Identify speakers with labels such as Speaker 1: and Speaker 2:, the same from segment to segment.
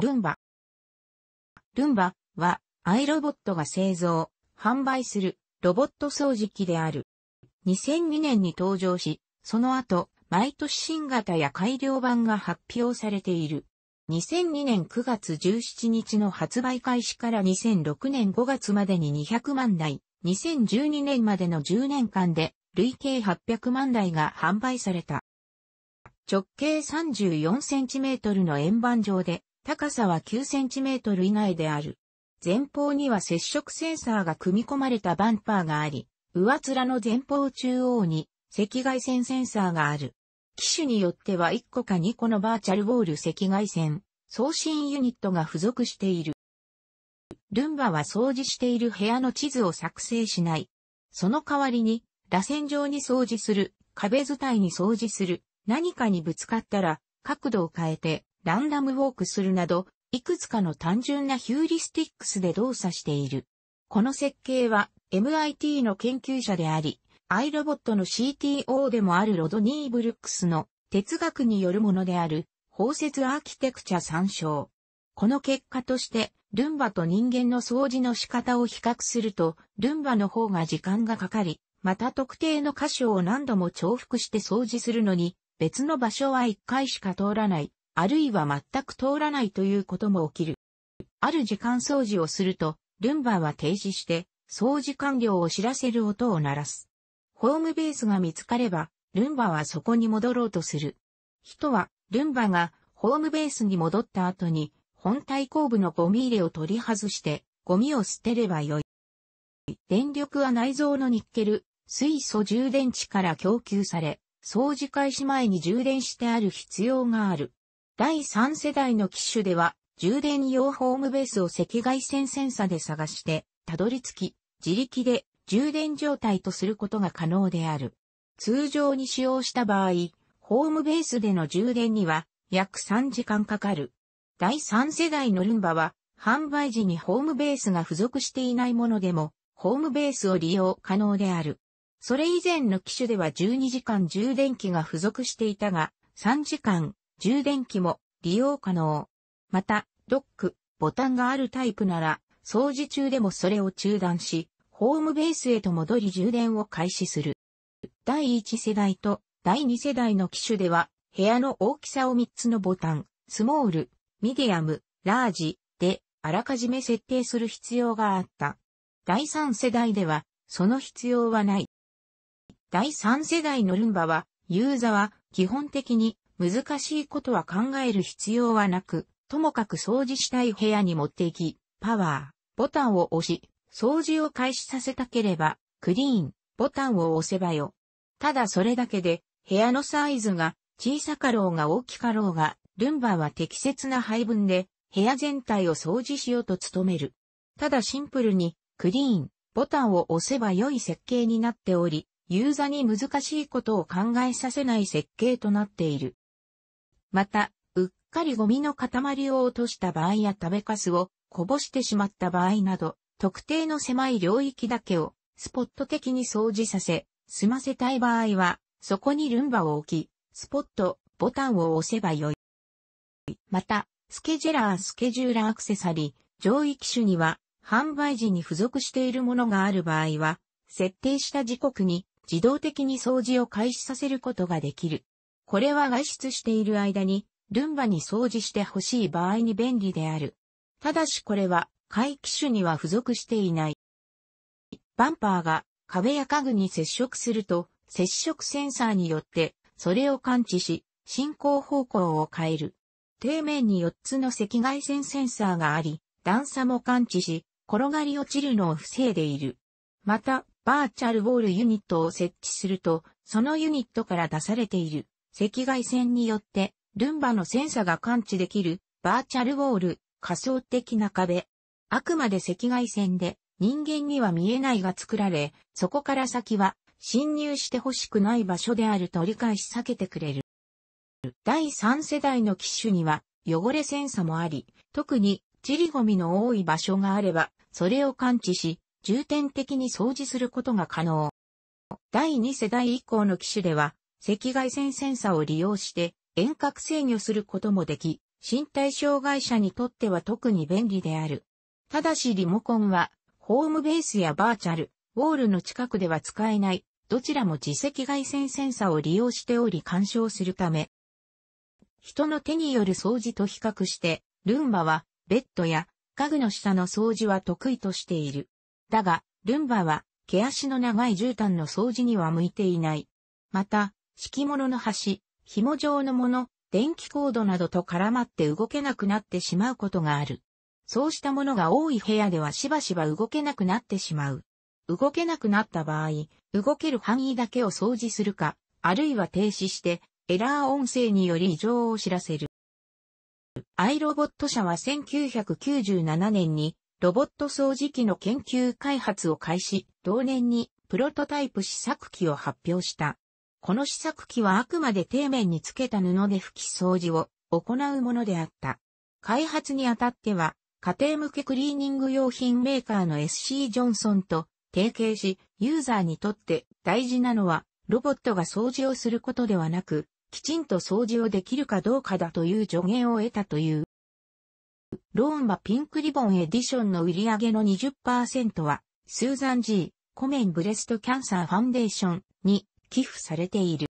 Speaker 1: ルンバ。ルンバは、アイロボットが製造、販売するロボット掃除機である。2002年に登場し、その後、毎年新型や改良版が発表されている。2002年9月17日の発売開始から2006年5月までに200万台、2012年までの10年間で累計800万台が販売された。直径34 c m の円盤状で高さは9センチメートル以内である。前方には接触センサーが組み込まれたバンパーがあり、上面の前方中央に赤外線センサーがある。機種によっては1個か2個のバーチャルウォール赤外線送信ユニットが付属している。ルンバは掃除している部屋の地図を作成しない。その代わりに、螺旋状に掃除する、壁伝いに掃除する、何かにぶつかったら角度を変えてランダムウォークするなど、いくつかの単純なヒューリスティックスで動作している。この設計は MIT の研究者であり、iRobot の CTO でもあるロドニー・ブルックスの哲学によるものである包摂アーキテクチャ参照。この結果として、ルンバと人間の掃除の仕方を比較すると、ルンバの方が時間がかかり、また特定の箇所を何度も重複して掃除するのに、別の場所は1回しか通らないあるいは全く通らないということも起きる。ある時間掃除をすると、ルンバは停止して、掃除完了を知らせる音を鳴らす。ホームベースが見つかれば、ルンバはそこに戻ろうとする。人は、ルンバがホームベースに戻った後に、本体後部のゴミ入れを取り外して、ゴミを捨てればよい。電力は内蔵のニッケル、水素充電池から供給され、掃除開始前に充電してある必要がある。第3世代の機種では、充電用ホームベースを赤外線センサで探して、たどり着き、自力で充電状態とすることが可能である。通常に使用した場合、ホームベースでの充電には約3時間かかる。第3世代のルンバは、販売時にホームベースが付属していないものでも、ホームベースを利用可能である。それ以前の機種では12時間充電器が付属していたが、3時間充電器も利用可能。また、ドック、ボタンがあるタイプなら、掃除中でもそれを中断し、ホームベースへと戻り充電を開始する。第1世代と第2世代の機種では、部屋の大きさを3つのボタン、スモール、ミディアム、ラージで、あらかじめ設定する必要があった。第3世代では、その必要はない。第3世代のルンバは、ユーザは基本的に難しいことは考える必要はなく、ともかく掃除したい部屋に持っていき、パワー、ボタンを押し、掃除を開始させたければ、クリーン、ボタンを押せばよ。ただそれだけで、部屋のサイズが小さかろうが大きかろうが、ルンバは適切な配分で、部屋全体を掃除しようと努める。ただシンプルに、クリーン、ボタンを押せば良い設計になっており、ユーザーに難しいことを考えさせない設計となっている。また、うっかりゴミの塊を落とした場合や食べかすをこぼしてしまった場合など、特定の狭い領域だけをスポット的に掃除させ、済ませたい場合は、そこにルンバを置き、スポットボタンを押せばよい。また、スケジュラースケジューラーアクセサリー、上位機種には、販売時に付属しているものがある場合は、設定した時刻に自動的に掃除を開始させることができる。これは外出している間に、ルンバに掃除してほしい場合に便利である。ただしこれは、回帰種には付属していない。バンパーが壁や家具に接触すると、接触センサーによって、それを感知し、進行方向を変える。底面に4つの赤外線センサーがあり、段差も感知し、転がり落ちるのを防いでいる。また、バーチャルウォールユニットを設置すると、そのユニットから出されている赤外線によって、ルンバのセンサが感知できる、バーチャルウォール、仮想的な壁。あくまで赤外線で、人間には見えないが作られ、そこから先は、侵入してほしくない場所であると理解し避けてくれる。第3世代の機種には、汚れセンサもあり、特に、チリゴミの多い場所があれば、それを感知し、重点的に掃除することが可能。第2世代以降の機種では、赤外線センサを利用して遠隔制御することもでき、身体障害者にとっては特に便利である。ただしリモコンは、ホームベースやバーチャル、ウォールの近くでは使えない、どちらも自赤外線センサを利用しており干渉するため、人の手による掃除と比較して、ルンバはベッドや家具の下の掃除は得意としている。だが、ルンバは毛足の長い絨毯の掃除には向いていない。また、敷物の端、紐状のもの、電気コードなどと絡まって動けなくなってしまうことがある。そうしたものが多い部屋ではしばしば動けなくなってしまう。動けなくなった場合、動ける範囲だけを掃除するか、あるいは停止して、エラー音声により異常を知らせる。アイロボット社は1997年にロボット掃除機の研究開発を開始、同年にプロトタイプ試作機を発表した。この試作機はあくまで底面につけた布で拭き掃除を行うものであった。開発にあたっては、家庭向けクリーニング用品メーカーの SC ジョンソンと提携し、ユーザーにとって大事なのは、ロボットが掃除をすることではなく、きちんと掃除をできるかどうかだという助言を得たという。ローンはピンクリボンエディションの売り上げの20%は、スーザン G、コメンブレストキャンサーファンデーションに寄付されている。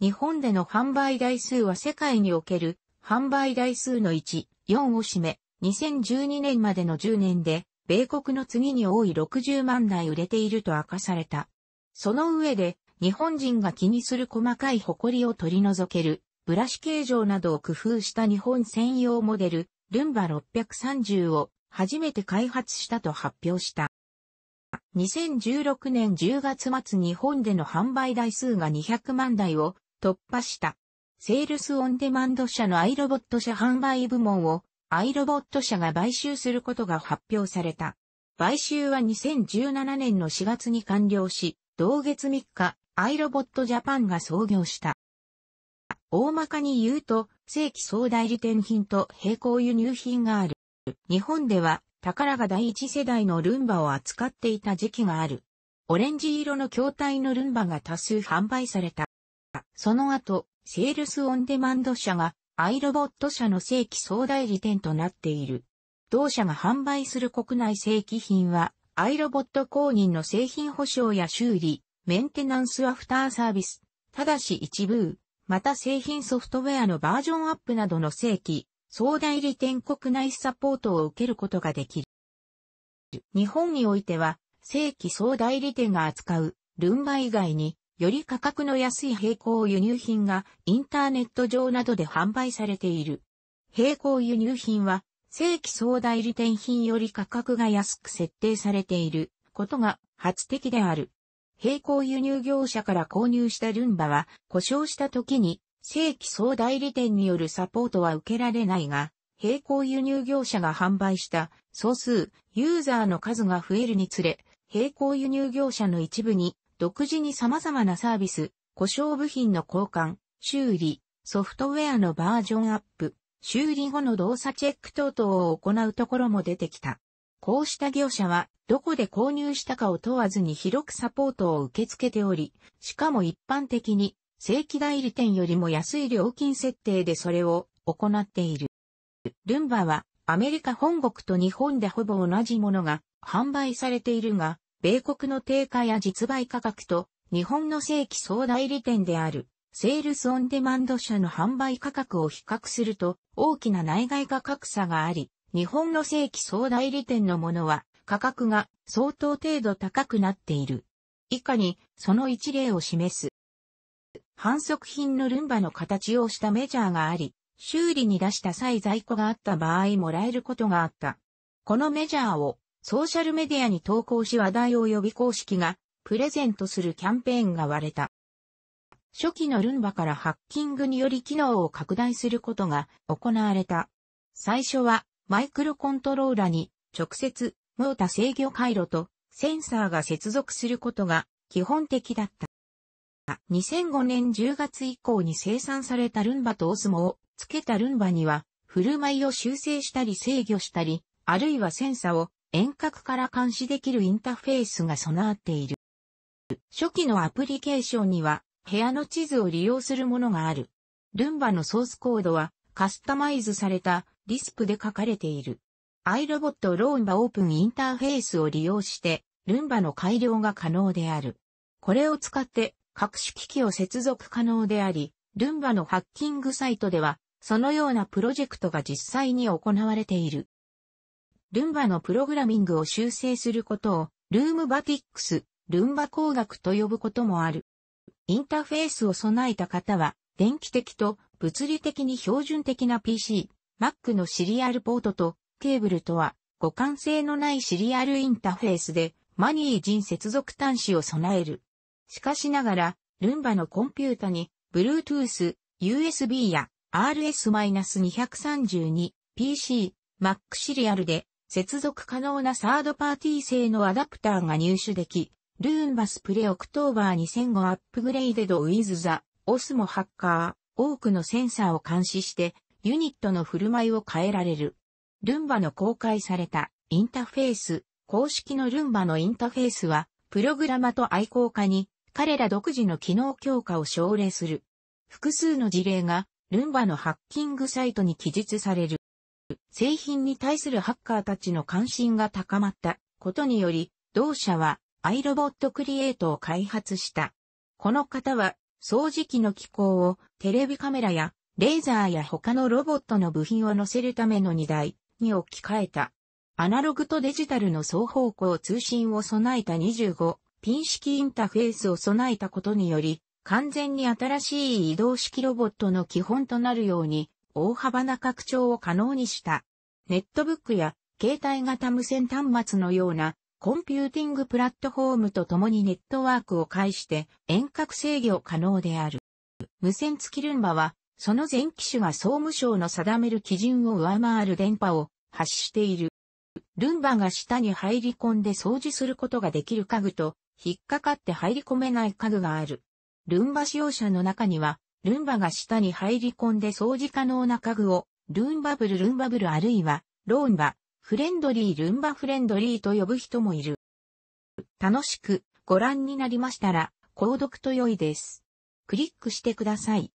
Speaker 1: 日本での販売台数は世界における販売台数の1、4を占め、2012年までの10年で、米国の次に多い60万台売れていると明かされた。その上で、日本人が気にする細かいりを取り除ける、ブラシ形状などを工夫した日本専用モデル、ルンバ630を初めて開発したと発表した。2016年10月末日本での販売台数が200万台を突破した。セールスオンデマンド社のアイロボット社販売部門をアイロボット社が買収することが発表された。買収は2017年の4月に完了し、同月3日、アイロボットジャパンが創業した。大まかに言うと、正規総代理店品と並行輸入品がある。日本では宝が第一世代のルンバを扱っていた時期がある。オレンジ色の筐体のルンバが多数販売された。その後、セールスオンデマンド社がアイロボット社の正規総代理店となっている。同社が販売する国内正規品は、アイロボット公認の製品保証や修理、メンテナンスアフターサービス、ただし一部、また製品ソフトウェアのバージョンアップなどの正規、総代理店国内サポートを受けることができる。日本においては、正規総代理店が扱うルンバ以外に、より価格の安い並行輸入品がインターネット上などで販売されている。並行輸入品は、正規総代理店品より価格が安く設定されていることが初的である。並行輸入業者から購入したルンバは故障した時に正規総代理店によるサポートは受けられないが、並行輸入業者が販売した総数、ユーザーの数が増えるにつれ、並行輸入業者の一部に独自に様々なサービス、故障部品の交換、修理、ソフトウェアのバージョンアップ、修理後の動作チェック等々を行うところも出てきた。こうした業者は、どこで購入したかを問わずに広くサポートを受け付けており、しかも一般的に、正規代理店よりも安い料金設定でそれを行っている。ルンバはアメリカ本国と日本でほぼ同じものが販売されているが、米国の定価や実売価格と日本の正規総代理店であるセールスオンデマンド社の販売価格を比較すると大きな内外価格差があり、日本の正規総代理店のものは価格が相当程度高くなっている。以下にその一例を示す。反則品のルンバの形をしたメジャーがあり、修理に出した際在庫があった場合もらえることがあった。このメジャーをソーシャルメディアに投稿し話題を呼び公式がプレゼントするキャンペーンが割れた。初期のルンバからハッキングにより機能を拡大することが行われた。最初はマイクロコントローラに直接モータ制御回路とセンサーが接続することが基本的だった。2005年10月以降に生産されたルンバとオスモを付けたルンバには、振る舞いを修正したり制御したり、あるいはセンサを遠隔から監視できるインターフェースが備わっている。初期のアプリケーションには、部屋の地図を利用するものがある。ルンバのソースコードは、カスタマイズされたリスプで書かれている。iRobot ローンバオープンインターフェースを利用して、ルンバの改良が可能である。これを使って、各種機器を接続可能であり、ルンバのハッキングサイトでは、そのようなプロジェクトが実際に行われている。ルンバのプログラミングを修正することを、ルームバティックス、ルンバ工学と呼ぶこともある。インターフェースを備えた方は、電気的と物理的に標準的な PC、Mac のシリアルポートとケーブルとは、互換性のないシリアルインターフェースで、マニー人接続端子を備える。しかしながら、ルンバのコンピュータに、Bluetooth、USB や RS-232、PC、Mac シリアルで接続可能なサードパーティー製のアダプターが入手でき、ルーンバスプレオクトーバー2005アップグレイデドウィズザ、オスモハッカー、多くのセンサーを監視して、ユニットの振る舞いを変えられる。ルンバの公開されたインターフェース、公式のルンバのインターフェースは、プログラマと愛好家に彼ら独自の機能強化を奨励する。複数の事例が、ルンバのハッキングサイトに記述される。製品に対するハッカーたちの関心が高まったことにより、同社は iRobot クリエイトを開発した。この方は、掃除機の機構をテレビカメラやレーザーや他のロボットの部品を載せるための荷台に置き換えた。アナログとデジタルの双方向通信を備えた25ピン式インターフェースを備えたことにより、完全に新しい移動式ロボットの基本となるように、大幅な拡張を可能にした。ネットブックや携帯型無線端末のようなコンピューティングプラットフォームとともにネットワークを介して遠隔制御可能である。無線付きルンバは、その全機種が総務省の定める基準を上回る電波を発している。ルンバが下に入り込んで掃除することができる家具と引っかかって入り込めない家具がある。ルンバ使用者の中には、ルンバが下に入り込んで掃除可能な家具を、ルンバブルルンバブルあるいは、ローンバ、フレンドリールンバフレンドリーと呼ぶ人もいる。楽しくご覧になりましたら、購読と良いです。クリックしてください。